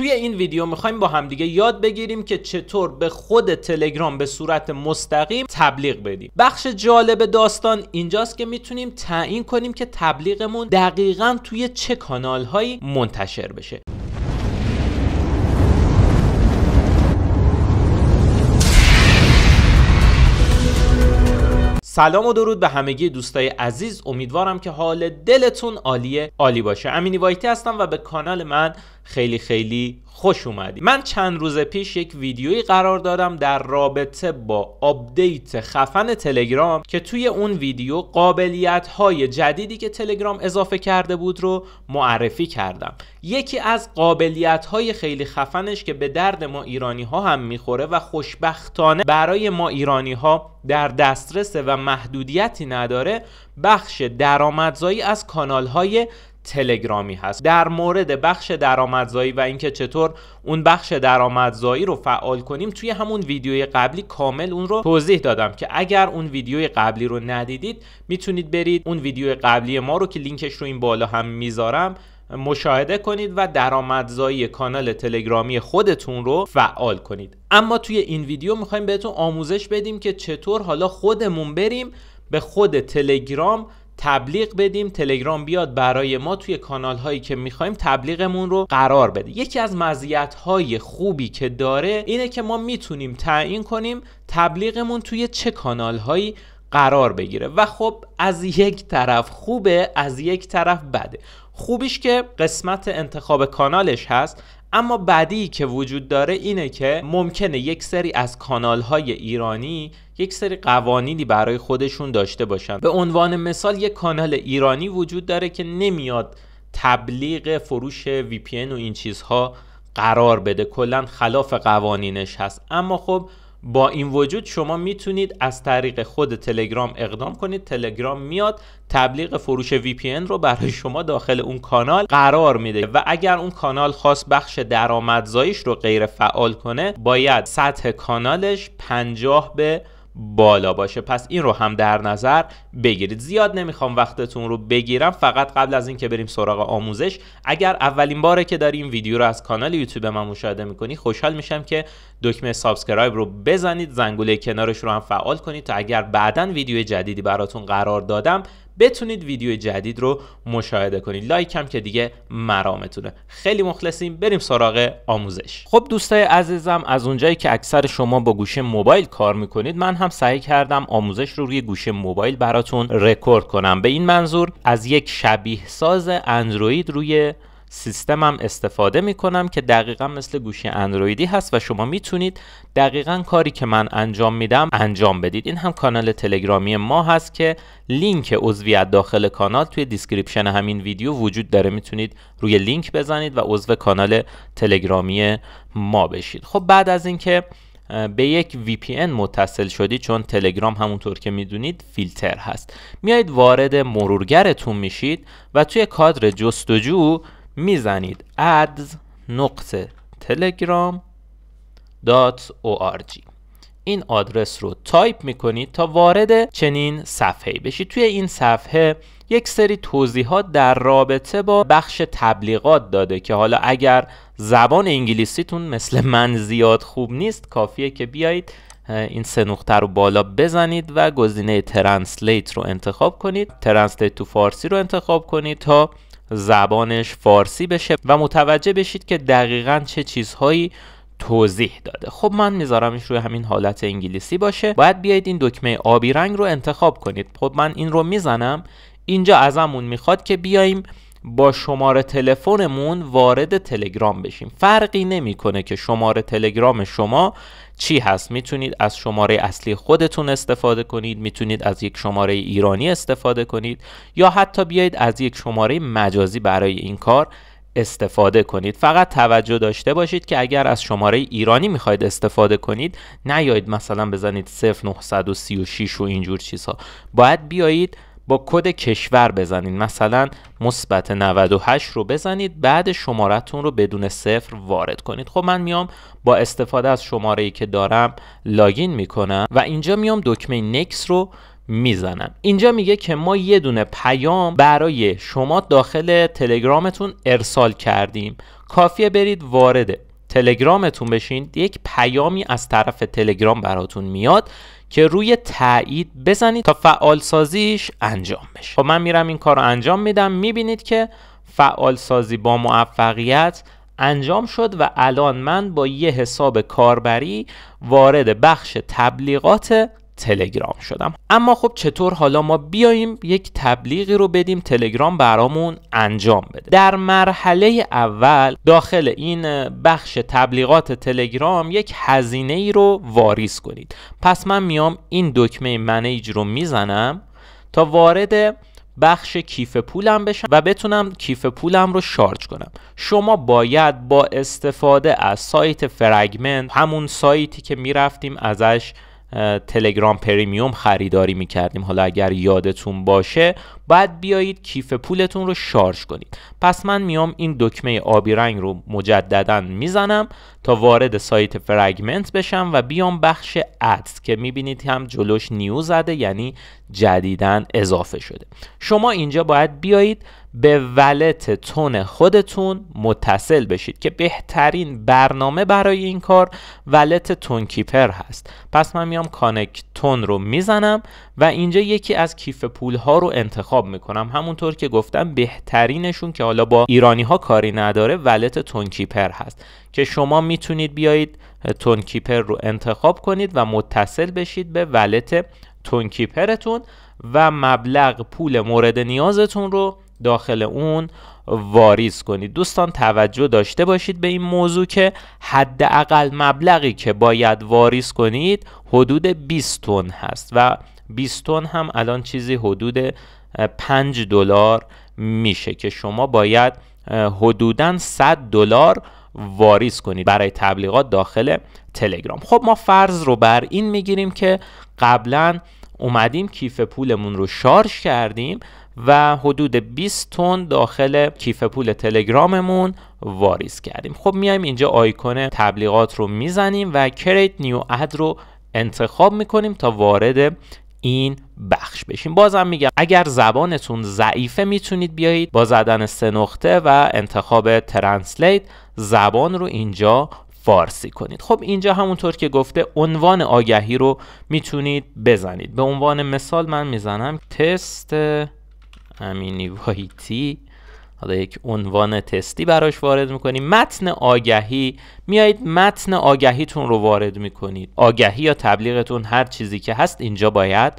توی این ویدیو میخوایم با همدیگه یاد بگیریم که چطور به خود تلگرام به صورت مستقیم تبلیغ بدیم بخش جالب داستان اینجاست که میتونیم تعیین کنیم که تبلیغمون دقیقا توی چه کانال هایی منتشر بشه سلام و درود به همگی دوستای عزیز امیدوارم که حال دلتون عالیه عالی باشه امینی وایتی هستم و به کانال من خیلی خیلی خوش اومدید من چند روز پیش یک ویدیویی قرار دادم در رابطه با آپدیت خفن تلگرام که توی اون ویدیو قابلیت های جدیدی که تلگرام اضافه کرده بود رو معرفی کردم یکی از قابلیت های خیلی خفنش که به درد ما ایرانی ها هم میخوره و خوشبختانه برای ما ایرانی ها در دسترس و محدودیتی نداره بخش درآمدزایی از کانال های تلگرامی هست در مورد بخش درآمدزایی و اینکه چطور اون بخش درآمدزایی رو فعال کنیم توی همون ویدیوی قبلی کامل اون رو توضیح دادم که اگر اون ویدیوی قبلی رو ندیدید میتونید برید اون ویدیوی قبلی ما رو که لینکش رو این بالا هم میذارم مشاهده کنید و درآمدزایی کانال تلگرامی خودتون رو فعال کنید اما توی این ویدیو میخوایم بهتون آموزش بدیم که چطور حالا خودمون بریم به خود تلگرام تبلیغ بدیم تلگرام بیاد برای ما توی کانال هایی که میخوایم تبلیغمون رو قرار بده یکی از مزیت های خوبی که داره اینه که ما میتونیم تعیین کنیم تبلیغمون توی چه کانال هایی قرار بگیره و خب از یک طرف خوبه از یک طرف بده خوبیش که قسمت انتخاب کانالش هست اما بعدی که وجود داره اینه که ممکنه یک سری از کانال های ایرانی یک سری قوانینی برای خودشون داشته باشن به عنوان مثال یک کانال ایرانی وجود داره که نمیاد تبلیغ فروش وی پی و این چیزها قرار بده کلا خلاف قوانینش هست اما خب با این وجود شما میتونید از طریق خود تلگرام اقدام کنید تلگرام میاد تبلیغ فروش وی رو برای شما داخل اون کانال قرار میده و اگر اون کانال خاص بخش درآمدزاییش رو غیر فعال کنه باید سطح کانالش 50 به بالا باشه پس این رو هم در نظر بگیرید زیاد نمیخوام وقتتون رو بگیرم فقط قبل از اینکه بریم سراغ آموزش اگر اولین باره که داریم ویدیو رو از کانال یوتیوب من مشاهده میکنی خوشحال میشم که دکمه سابسکرایب رو بزنید زنگوله کنارش رو هم فعال کنید تا اگر بعدا ویدیو جدیدی براتون قرار دادم بتونید ویدیو جدید رو مشاهده کنید لایک هم که دیگه مرامتونه خیلی مخلصیم بریم سراغ آموزش خب دوستای عزیزم از اونجایی که اکثر شما با گوشه موبایل کار میکنید من هم سعی کردم آموزش رو روی گوشه موبایل براتون رکورد کنم به این منظور از یک شبیه ساز اندروید روی سیستمم استفاده میکنم که دقیقا مثل گوشی اندرویدی هست و شما میتونید دقیقا کاری که من انجام میدم انجام بدید این هم کانال تلگرامی ما هست که لینک عضویت داخل کانال توی دیسکریپشن همین ویدیو وجود داره میتونید روی لینک بزنید و عضو کانال تلگرامی ما بشید خب بعد از اینکه به یک VPN متصل شدی چون تلگرام همونطور که میدونید فیلتر هست میایید وارد مرورگرتون میشید و توی کادر جستجو میزنید ads نقطه تلگرام .org این آدرس رو تایپ میکنید تا وارد چنین صفحه بشید توی این صفحه یک سری توضیحات در رابطه با بخش تبلیغات داده که حالا اگر زبان انگلیسیتون مثل من زیاد خوب نیست کافیه که بیایید این سه نقطه رو بالا بزنید و گزینه ترنسلیت رو انتخاب کنید ترنسلیت تو فارسی رو انتخاب کنید تا زبانش فارسی بشه و متوجه بشید که دقیقا چه چیزهایی توضیح داده خب من میذارمش روی همین حالت انگلیسی باشه باید بیایید این دکمه آبی رنگ رو انتخاب کنید خب من این رو میزنم اینجا ازمون میخواد که بیاییم با شماره تلفنمون وارد تلگرام بشیم فرقی نمیکنه که شماره تلگرام شما چی هست میتونید از شماره اصلی خودتون استفاده کنید میتونید از یک شماره ایرانی استفاده کنید یا حتی بیایید از یک شماره مجازی برای این کار استفاده کنید فقط توجه داشته باشید که اگر از شماره ایرانی میخواید استفاده کنید نیایید مثلا بزنید 0936 و اینجور چیزها باید بیایید با کد کشور بزنید مثلا مثبت 98 رو بزنید بعد شمارتون رو بدون صفر وارد کنید خب من میام با استفاده از شماره ای که دارم لاگین میکنم و اینجا میام دکمه نکس رو میزنم اینجا میگه که ما یه دونه پیام برای شما داخل تلگرامتون ارسال کردیم کافیه برید وارد تلگرامتون بشین یک پیامی از طرف تلگرام براتون میاد که روی تایید بزنید تا فعالسازیش انجام بشه خب من میرم این کار رو انجام میدم میبینید که فعالسازی با موفقیت انجام شد و الان من با یه حساب کاربری وارد بخش تبلیغات تلگرام شدم اما خب چطور حالا ما بیاییم یک تبلیغی رو بدیم تلگرام برامون انجام بده در مرحله اول داخل این بخش تبلیغات تلگرام یک هزینه ای رو واریز کنید پس من میام این دکمه منیج رو میزنم تا وارد بخش کیف پولم بشم و بتونم کیف پولم رو شارج کنم شما باید با استفاده از سایت فرگمنت همون سایتی که میرفتیم ازش تلگرام پریمیوم خریداری میکردیم حالا اگر یادتون باشه باید بیایید کیف پولتون رو شارژ کنید پس من میام این دکمه آبی رنگ رو مجددا میزنم تا وارد سایت فرگمنت بشم و بیام بخش ادز که میبینید هم جلوش نیو زده یعنی جدیدن اضافه شده شما اینجا باید بیایید به ولت تون خودتون متصل بشید که بهترین برنامه برای این کار ولت تون کیپر هست پس من میام کانک تون رو میزنم و اینجا یکی از کیف پول ها رو انتخاب میکنم همونطور که گفتم بهترینشون که حالا با ایرانی ها کاری نداره ولت تون کیپر هست که شما میتونید بیایید تون کیپر رو انتخاب کنید و متصل بشید به ولت تون کیپرتون و مبلغ پول مورد نیازتون رو داخل اون واریز کنید دوستان توجه داشته باشید به این موضوع که حداقل مبلغی که باید واریز کنید حدود 20 تن هست و 20 تن هم الان چیزی حدود 5 دلار میشه که شما باید حدودا 100 دلار واریز کنید برای تبلیغات داخل تلگرام خب ما فرض رو بر این میگیریم که قبلا اومدیم کیف پولمون رو شارژ کردیم و حدود 20 تن داخل کیف پول تلگراممون واریز کردیم خب میایم اینجا آیکون تبلیغات رو میزنیم و کریت نیو اد رو انتخاب میکنیم تا وارد این بخش بشیم بازم میگم اگر زبانتون ضعیفه میتونید بیایید با زدن سه نقطه و انتخاب ترنسلیت زبان رو اینجا فارسی کنید خب اینجا همونطور که گفته عنوان آگهی رو میتونید بزنید به عنوان مثال من میزنم تست امینی وایتی حالا یک عنوان تستی براش وارد میکنید متن آگهی میایید متن آگهیتون رو وارد میکنید آگهی یا تبلیغتون هر چیزی که هست اینجا باید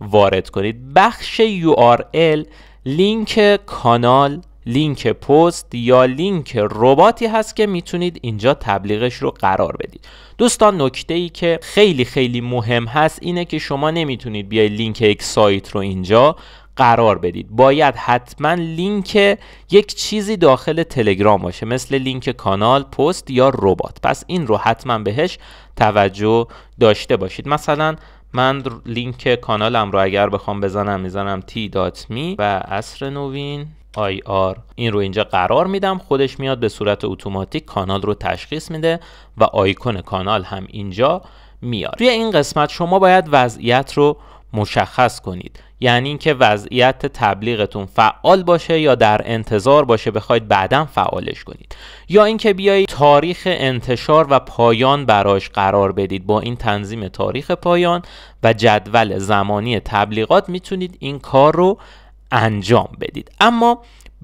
وارد کنید بخش URL لینک کانال لینک پست یا لینک رباتی هست که میتونید اینجا تبلیغش رو قرار بدید دوستان نکته ای که خیلی خیلی مهم هست اینه که شما نمیتونید بیاید لینک یک سایت رو اینجا قرار بدید باید حتما لینک یک چیزی داخل تلگرام باشه مثل لینک کانال پست یا ربات پس این رو حتما بهش توجه داشته باشید مثلا من لینک کانالم رو اگر بخوام بزنم میزنم t.me و اصر نوین IR این رو اینجا قرار میدم خودش میاد به صورت اتوماتیک کانال رو تشخیص میده و آیکون کانال هم اینجا میاد توی این قسمت شما باید وضعیت رو مشخص کنید یعنی اینکه وضعیت تبلیغتون فعال باشه یا در انتظار باشه بخواید بعدا فعالش کنید یا اینکه بیایید تاریخ انتشار و پایان براش قرار بدید با این تنظیم تاریخ پایان و جدول زمانی تبلیغات میتونید این کار رو انجام بدید اما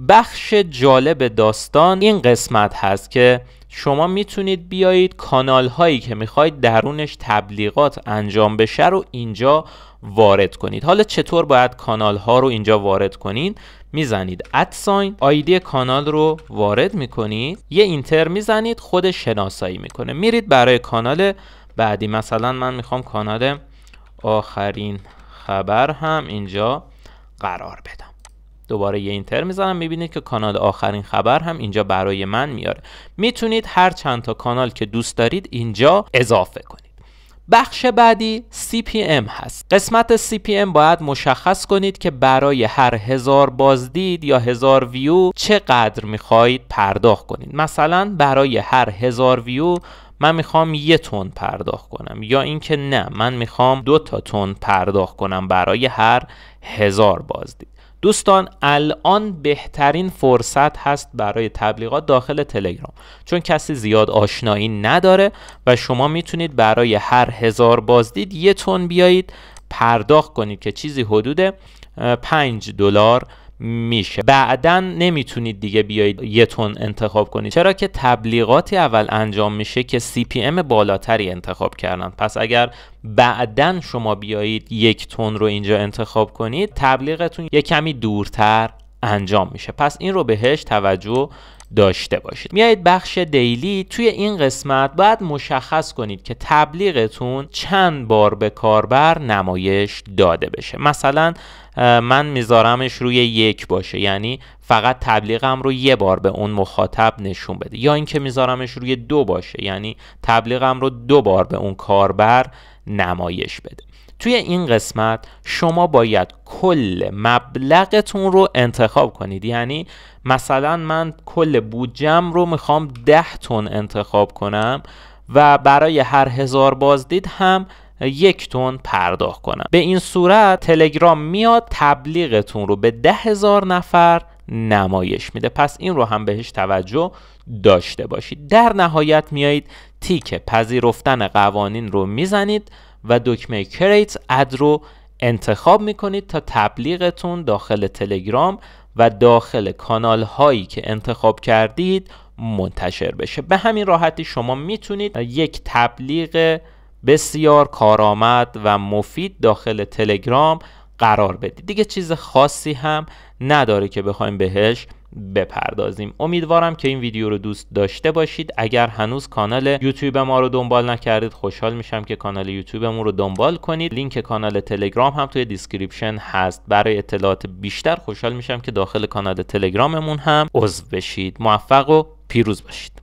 بخش جالب داستان این قسمت هست که شما میتونید بیایید کانال هایی که میخواید درونش تبلیغات انجام بشه رو اینجا وارد کنید حالا چطور باید کانال ها رو اینجا وارد کنید میزنید ادساین آیدی کانال رو وارد میکنید یه اینتر میزنید خود شناسایی میکنه میرید برای کانال بعدی مثلا من میخوام کانال آخرین خبر هم اینجا قرار بدم دوباره یه اینتر میزنم میبینید که کانال آخرین خبر هم اینجا برای من میاره میتونید هر چند تا کانال که دوست دارید اینجا اضافه کنید بخش بعدی CPM هست قسمت CPM باید مشخص کنید که برای هر هزار بازدید یا هزار ویو چقدر میخواید پرداخت کنید مثلا برای هر هزار ویو من میخوام یه تون پرداخت کنم یا اینکه نه من میخوام دو تا تون پرداخت کنم برای هر هزار بازدید دوستان الان بهترین فرصت هست برای تبلیغات داخل تلگرام چون کسی زیاد آشنایی نداره و شما میتونید برای هر هزار بازدید یه تون بیایید پرداخت کنید که چیزی حدود 5 دلار میشه بعدا نمیتونید دیگه بیایید یه تون انتخاب کنید چرا که تبلیغاتی اول انجام میشه که CPM بالاتری انتخاب کردن پس اگر بعدا شما بیایید یک تون رو اینجا انتخاب کنید تبلیغتون یه کمی دورتر انجام میشه پس این رو بهش توجه داشته باشید میایید بخش دیلی توی این قسمت باید مشخص کنید که تبلیغتون چند بار به کاربر نمایش داده بشه مثلا من میذارمش روی یک باشه یعنی فقط تبلیغم رو یه بار به اون مخاطب نشون بده یا اینکه میذارمش روی دو باشه یعنی تبلیغم رو دو بار به اون کاربر نمایش بده توی این قسمت شما باید کل مبلغتون رو انتخاب کنید یعنی مثلا من کل بودجم رو میخوام ده تون انتخاب کنم و برای هر هزار بازدید هم یک تون پرداخت کنم به این صورت تلگرام میاد تبلیغتون رو به ده هزار نفر نمایش میده پس این رو هم بهش توجه داشته باشید در نهایت میایید تیک پذیرفتن قوانین رو میزنید و دکمه کریت اد رو انتخاب میکنید تا تبلیغتون داخل تلگرام و داخل کانال هایی که انتخاب کردید منتشر بشه به همین راحتی شما میتونید یک تبلیغ بسیار کارآمد و مفید داخل تلگرام قرار بدید دیگه چیز خاصی هم نداره که بخوایم بهش بپردازیم امیدوارم که این ویدیو رو دوست داشته باشید اگر هنوز کانال یوتیوب ما رو دنبال نکردید خوشحال میشم که کانال یوتیوبمون رو دنبال کنید لینک کانال تلگرام هم توی دیسکریپشن هست برای اطلاعات بیشتر خوشحال میشم که داخل کانال تلگراممون هم عضو بشید موفق و پیروز باشید